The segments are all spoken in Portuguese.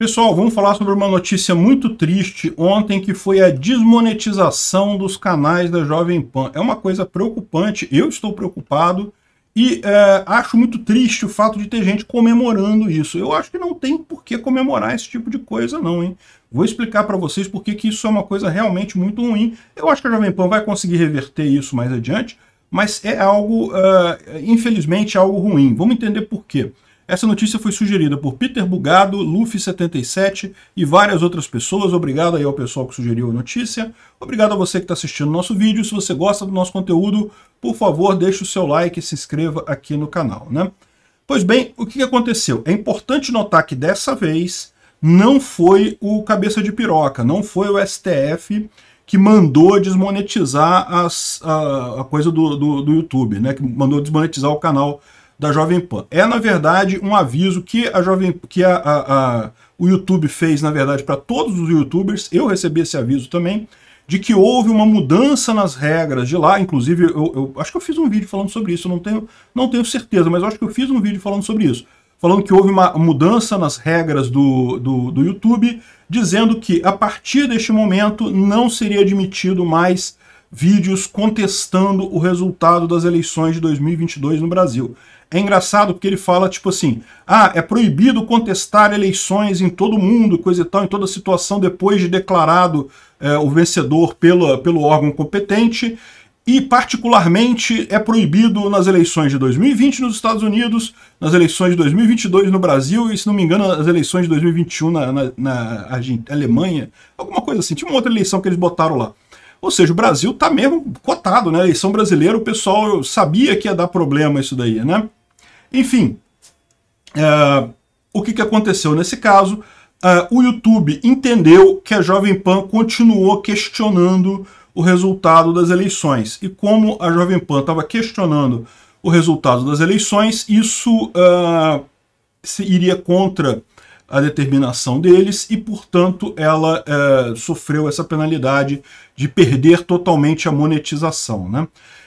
Pessoal, vamos falar sobre uma notícia muito triste ontem, que foi a desmonetização dos canais da Jovem Pan. É uma coisa preocupante, eu estou preocupado e é, acho muito triste o fato de ter gente comemorando isso. Eu acho que não tem por que comemorar esse tipo de coisa não, hein? Vou explicar para vocês por que isso é uma coisa realmente muito ruim. Eu acho que a Jovem Pan vai conseguir reverter isso mais adiante, mas é algo, uh, infelizmente, algo ruim. Vamos entender por quê. Essa notícia foi sugerida por Peter Bugado, Luffy77 e várias outras pessoas. Obrigado aí ao pessoal que sugeriu a notícia. Obrigado a você que está assistindo o nosso vídeo. Se você gosta do nosso conteúdo, por favor, deixe o seu like e se inscreva aqui no canal. Né? Pois bem, o que aconteceu? É importante notar que dessa vez não foi o cabeça de piroca, não foi o STF que mandou desmonetizar as, a, a, coisa do, do, do YouTube, né? que mandou desmonetizar o canal da Jovem Pan. É, na verdade, um aviso que a Jovem que a, a, a o YouTube fez, na verdade, para todos os youtubers. Eu recebi esse aviso também de que houve uma mudança nas regras de lá. Inclusive, eu, eu, acho que eu fiz um vídeo falando sobre isso, não tenho, não tenho certeza, mas acho que eu fiz um vídeo falando sobre isso. Falando que houve uma mudança nas regras do, do, do YouTube, dizendo que a partir deste momento não seria admitido mais vídeos contestando o resultado das eleições de 2022 no Brasil. É engraçado porque ele fala, tipo assim, ah, é proibido contestar eleições em todo mundo, coisa e tal, em toda situação, depois de declarado é, o vencedor pelo pelo órgão competente, e particularmente é proibido nas eleições de 2020 nos Estados Unidos, nas eleições de 2022 no Brasil e, se não me engano, nas eleições de 2021 na, na, na Alemanha, alguma coisa assim. Tinha uma outra eleição que eles botaram lá. Ou seja, o Brasil está mesmo cotado, né? Eleição brasileira, o pessoal sabia que ia dar problema isso daí, né? Enfim, é, o que, que aconteceu nesse caso? É, o YouTube entendeu que a Jovem Pan continuou questionando o resultado das eleições. E como a Jovem Pan estava questionando o resultado das eleições, isso é, iria contra a determinação deles e, portanto, ela sofreu essa penalidade de perder totalmente a monetização, né?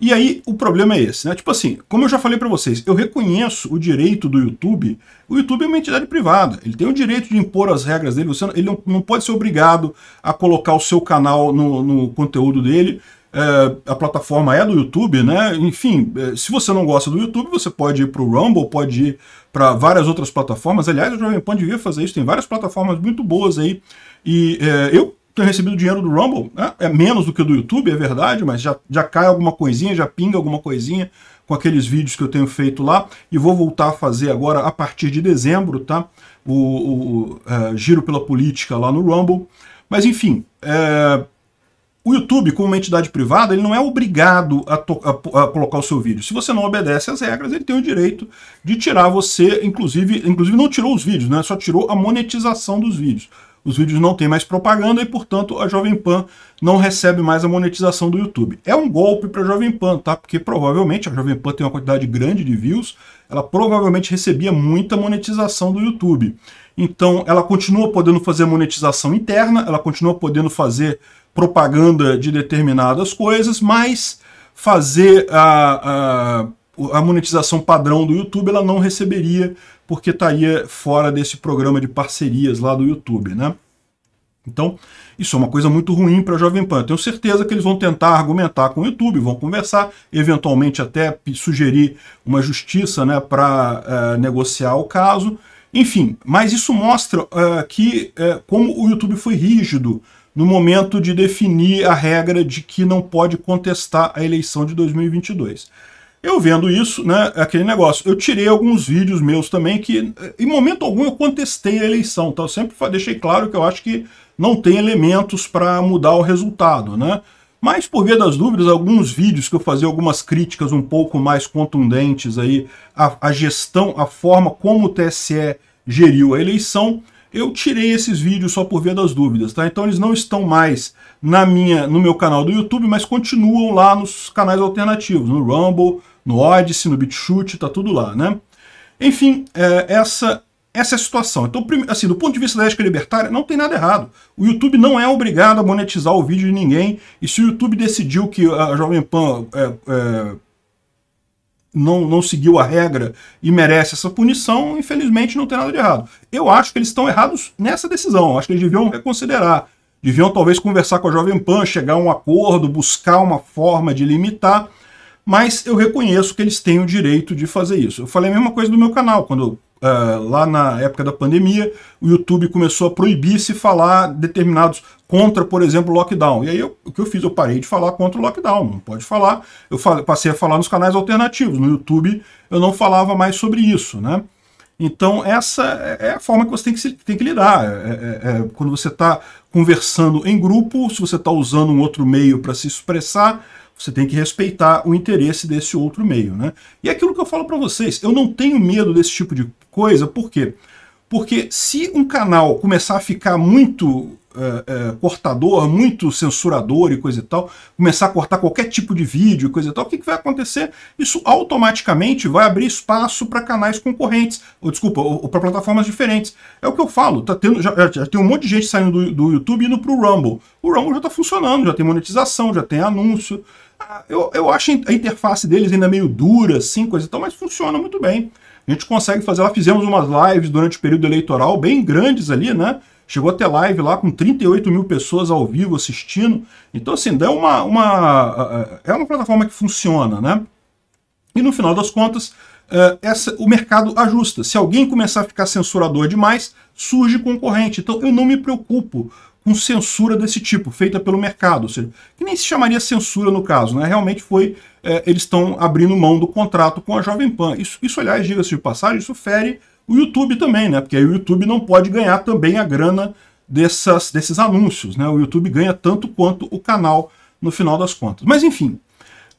E aí o problema é esse, né? Tipo assim, como eu já falei para vocês, eu reconheço o direito do YouTube. O YouTube é uma entidade privada, ele tem o direito de impor as regras dele. Você não, ele não, pode ser obrigado a colocar o seu canal no, no conteúdo dele. É, a plataforma é do YouTube, né? Enfim, é, se você não gosta do YouTube, você pode ir para o Rumble, pode ir para várias outras plataformas. Aliás, o Jovem Pan devia fazer isso, tem várias plataformas muito boas aí. E é, eu ter recebido dinheiro do Rumble. Né? É menos do que do YouTube, é verdade, mas já, já cai alguma coisinha, já pinga alguma coisinha com aqueles vídeos que eu tenho feito lá. E vou voltar a fazer agora a partir de dezembro, tá? O, o, é, giro pela política lá no Rumble. Mas enfim, é, o YouTube, como uma entidade privada, ele não é obrigado a, a, a, colocar o seu vídeo. Se você não obedece às regras, ele tem o direito de tirar você, inclusive, inclusive não tirou os vídeos, né? Só tirou a monetização dos vídeos os vídeos não têm mais propaganda e, portanto, a Jovem Pan não recebe mais a monetização do YouTube. É um golpe para a Jovem Pan, tá? Porque provavelmente a Jovem Pan tem uma quantidade grande de views, ela provavelmente recebia muita monetização do YouTube. Então, ela continua podendo fazer monetização interna, ela continua podendo fazer propaganda de determinadas coisas, mas fazer a, a, a monetização padrão do YouTube ela não receberia porque estaria tá fora desse programa de parcerias lá do YouTube, né? Então, isso é uma coisa muito ruim para a Jovem Pan. Eu tenho certeza que eles vão tentar argumentar com o YouTube, vão conversar, eventualmente até sugerir uma justiça né, para uh, eh, negociar o caso. Enfim, mas isso mostra uh, que uh, como o YouTube foi rígido no momento de definir a regra de que não pode contestar a eleição de 2022. Eu vendo isso, né, aquele negócio, eu tirei alguns vídeos meus também que, eh, em momento algum, eu contestei a eleição, tá? Eu sempre deixei claro que eu acho que não tem elementos para mudar o resultado, né? Mas, por via das dúvidas, alguns vídeos que eu fazia algumas críticas um pouco mais contundentes aí, a, a gestão, a forma como o TSE geriu a eleição, eu tirei esses vídeos só por via das dúvidas, tá? Então eles não estão mais na minha, no meu canal do YouTube, mas continuam lá nos canais alternativos, no Rumble, no Odyssey, no BitChute, tá tudo lá, né? Enfim, é, essa, essa é a situação. Então, assim, do ponto de vista da ética libertária, não tem nada errado. O YouTube não é obrigado a monetizar o vídeo de ninguém, e se o YouTube decidiu que a Jovem Pan... É, é, não, não seguiu a regra e merece essa punição, infelizmente não tem nada de errado. Eu acho que eles estão errados nessa decisão, acho que eles deviam reconsiderar. Deviam talvez conversar com a Jovem Pan, chegar a um acordo, buscar uma forma de limitar mas eu reconheço que eles têm o direito de fazer isso. Eu falei a mesma coisa do meu canal, quando uh, lá na época da pandemia o YouTube começou a proibir se falar determinados contra, por exemplo, lockdown. E aí eu, o que eu fiz? Eu parei de falar contra o lockdown, não pode falar. Eu falei, passei a falar nos canais alternativos, no YouTube eu não falava mais sobre isso, né? Então, essa é, é a forma que você tem que, tem que lidar. É, é, é quando você está conversando em grupo, se você está usando um outro meio para se expressar, você tem que respeitar o interesse desse outro meio. Né? E é aquilo que eu falo para vocês, eu não tenho medo desse tipo de coisa, por quê? Porque se um canal começar a ficar muito é, é, cortador, muito censurador e coisa e tal, começar a cortar qualquer tipo de vídeo e coisa e tal, o que, que vai acontecer? Isso automaticamente vai abrir espaço para canais concorrentes, ou desculpa, ou, ou para plataformas diferentes. É o que eu falo, tá tendo, já, já tem um monte de gente saindo do, do YouTube indo para o Rumble. O Rumble já está funcionando, já tem monetização, já tem anúncio. Ah, eu, eu acho a interface deles ainda meio dura, assim, coisa e tal, mas funciona muito bem. A gente consegue fazer, lá fizemos umas lives durante o período eleitoral bem grandes ali, né? Chegou até live lá com 38 mil pessoas ao vivo assistindo. Então, assim, é uma, uma, é, é uma plataforma que funciona, né? E no final das contas, Uh, essa, o mercado ajusta. Se alguém começar a ficar censurador demais, surge concorrente. Então eu não me preocupo com censura desse tipo, feita pelo mercado. Ou seja, que nem se chamaria censura no caso, né? Realmente foi. Uh, eles estão abrindo mão do contrato com a Jovem Pan. Isso, isso aliás, diga-se de passagem, isso fere o YouTube também, né? Porque aí o YouTube não pode ganhar também a grana dessas, desses anúncios, né? O YouTube ganha tanto quanto o canal no final das contas. Mas enfim,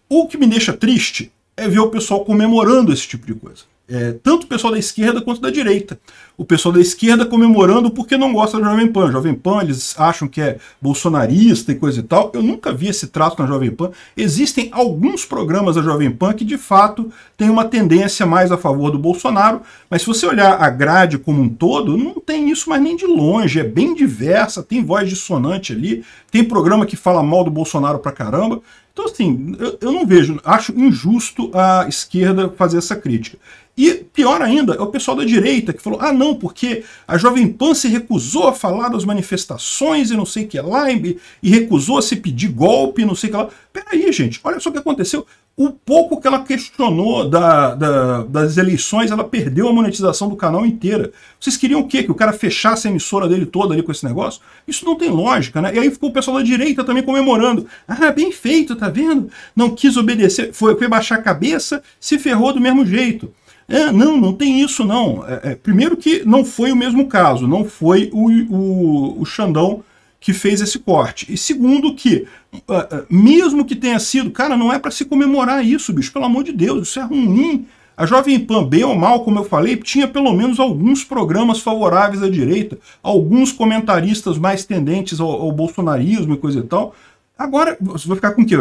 o que me deixa triste é ver o pessoal comemorando esse tipo de coisa. É, tanto o pessoal da esquerda quanto da direita. O pessoal da esquerda comemorando porque não gosta da Jovem Pan. Jovem Pan, eles acham que é bolsonarista e coisa e tal. Eu nunca vi esse trato na Jovem Pan. Existem alguns programas da Jovem Pan que, de fato, têm uma tendência mais a favor do Bolsonaro, mas se você olhar a grade como um todo, não tem isso mais nem de longe. É bem diversa, tem voz dissonante ali, tem programa que fala mal do Bolsonaro pra caramba. Então, assim, eu, eu não vejo, acho injusto a esquerda fazer essa crítica. E pior ainda, é o pessoal da direita que falou: ah, não, porque a Jovem Pan se recusou a falar das manifestações e não sei o que lá, e, recusou a se pedir golpe, não sei o que lá. Peraí, gente, olha só o que aconteceu. O pouco que ela questionou da, da, das eleições, ela perdeu a monetização do canal inteira. Vocês queriam o quê? Que o cara fechasse a emissora dele toda ali com esse negócio? Isso não tem lógica, né? E aí ficou o pessoal da direita também comemorando. Ah, bem feito, tá vendo? Não quis obedecer, foi, foi baixar a cabeça, se ferrou do mesmo jeito. É, não, não tem isso não. É, é, primeiro que não foi o mesmo caso, não foi o, o, o Xandão que fez esse corte. E segundo que, ah, ah, mesmo que tenha sido, cara, não é para se comemorar isso, bicho, pelo amor de Deus, isso é ruim. A Jovem Pan, bem ou mal, como eu falei, tinha pelo menos alguns programas favoráveis à direita, alguns comentaristas mais tendentes ao, ao bolsonarismo e coisa e tal, Agora, você vai ficar com o quê?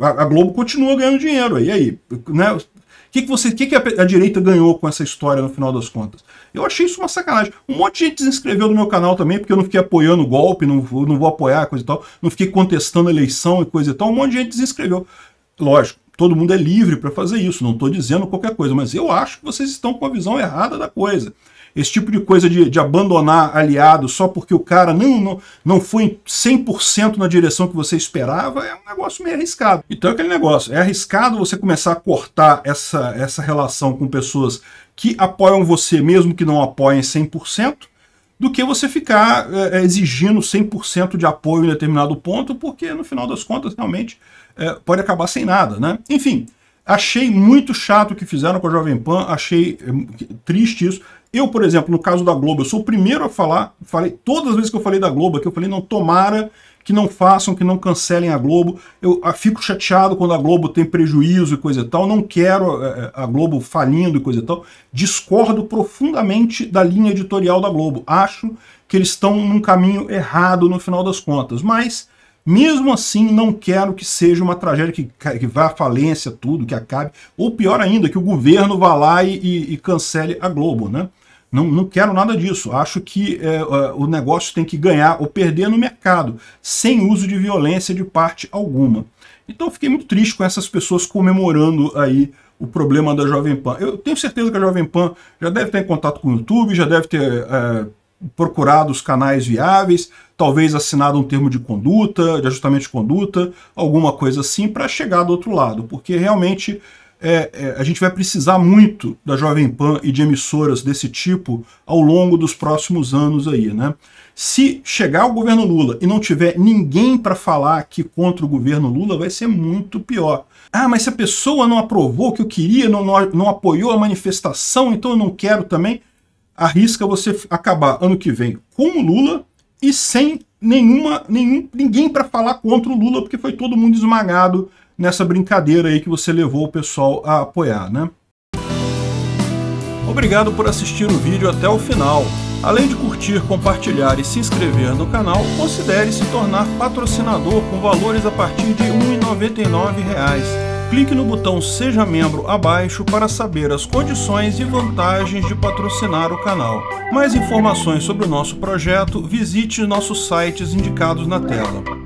A Globo continua ganhando dinheiro. E aí? Né? O que, que, você, que, que a, a, direita ganhou com essa história no final das contas? Eu achei isso uma sacanagem. Um monte de gente desinscreveu no meu canal também, porque eu não fiquei apoiando o golpe, não, não vou apoiar, coisa e tal. Não fiquei contestando a eleição e coisa e tal. Um monte de gente desinscreveu. Lógico, todo mundo é livre para fazer isso, não estou dizendo qualquer coisa, mas eu acho que vocês estão com a visão errada da coisa. Esse tipo de coisa de, de abandonar aliado só porque o cara não, não, não foi 100% na direção que você esperava é um negócio meio arriscado. Então é aquele negócio, é arriscado você começar a cortar essa, essa relação com pessoas que apoiam você mesmo que não apoiem 100%, do que você ficar é, é exigindo 100% de apoio em determinado ponto, porque no final das contas realmente é, pode acabar sem nada, né? Enfim, achei muito chato o que fizeram com a Jovem Pan, achei é, triste isso. Eu, por exemplo, no caso da Globo, eu sou o primeiro a falar, falei todas as vezes que eu falei da Globo, que eu falei, não, tomara que não façam, que não cancelem a Globo. Eu ah, fico chateado quando a Globo tem prejuízo e coisa e tal, não quero eh, eh, a Globo falindo e coisa e tal. Discordo profundamente da linha editorial da Globo. Acho que eles estão num caminho errado no final das contas, mas mesmo assim, não quero que seja uma tragédia que, que vá à falência, tudo, que acabe. Ou pior ainda, que o governo vá lá e, e, e cancele a Globo, né? Não, não quero nada disso. Acho que é, é, o negócio tem que ganhar ou perder no mercado, sem uso de violência de parte alguma. Então fiquei muito triste com essas pessoas comemorando aí o problema da Jovem Pan. Eu tenho certeza que a Jovem Pan já deve estar em contato com o YouTube, já deve ter é, procurado os canais viáveis, talvez assinado um termo de conduta, de ajustamento de conduta, alguma coisa assim, para chegar do outro lado, porque realmente é, é, a gente vai precisar muito da Jovem Pan e de emissoras desse tipo ao longo dos próximos anos aí, né? Se chegar o governo Lula e não tiver ninguém para falar aqui contra o governo Lula, vai ser muito pior. Ah, mas se a pessoa não aprovou o que eu queria, não, não, não apoiou a manifestação, então eu não quero também, arrisca você acabar ano que vem com o Lula e sem nenhuma, nenhum, ninguém para falar contra o Lula, porque foi todo mundo esmagado nessa brincadeira aí que você levou o pessoal a apoiar, né? Obrigado por assistir o vídeo até o final. Além de curtir, compartilhar e se inscrever no canal, considere se tornar patrocinador com valores a partir de R$ 1,99 clique no botão Seja Membro abaixo para saber as condições e vantagens de patrocinar o canal. Mais informações sobre o nosso projeto, visite nossos sites indicados na tela.